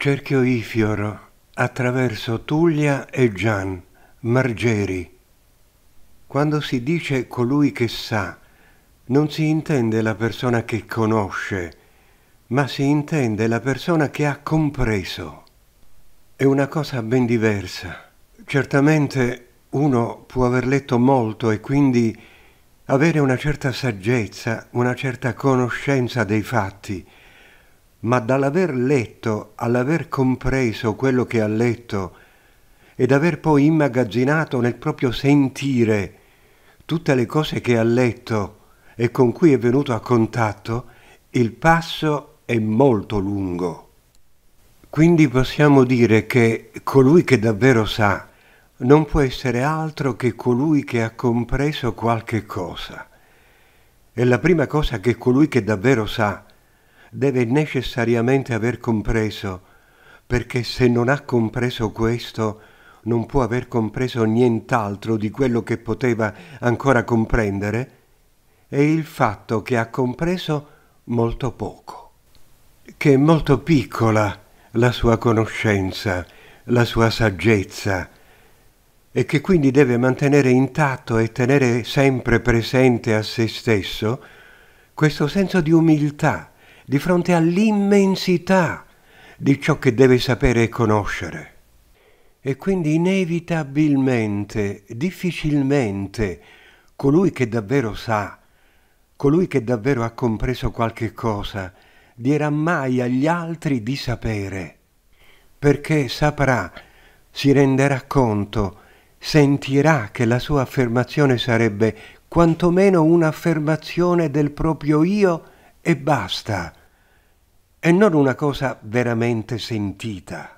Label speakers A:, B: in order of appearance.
A: Cerchio Ifior attraverso Tullia e Gian, Margeri. Quando si dice colui che sa, non si intende la persona che conosce, ma si intende la persona che ha compreso. È una cosa ben diversa. Certamente uno può aver letto molto e quindi avere una certa saggezza, una certa conoscenza dei fatti, ma dall'aver letto all'aver compreso quello che ha letto ed aver poi immagazzinato nel proprio sentire tutte le cose che ha letto e con cui è venuto a contatto, il passo è molto lungo. Quindi possiamo dire che colui che davvero sa non può essere altro che colui che ha compreso qualche cosa. E la prima cosa che colui che davvero sa deve necessariamente aver compreso, perché se non ha compreso questo, non può aver compreso nient'altro di quello che poteva ancora comprendere, è il fatto che ha compreso molto poco, che è molto piccola la sua conoscenza, la sua saggezza, e che quindi deve mantenere intatto e tenere sempre presente a se stesso questo senso di umiltà di fronte all'immensità di ciò che deve sapere e conoscere. E quindi inevitabilmente, difficilmente, colui che davvero sa, colui che davvero ha compreso qualche cosa, dirà mai agli altri di sapere, perché saprà, si renderà conto, sentirà che la sua affermazione sarebbe quantomeno un'affermazione del proprio io, e basta, e non una cosa veramente sentita.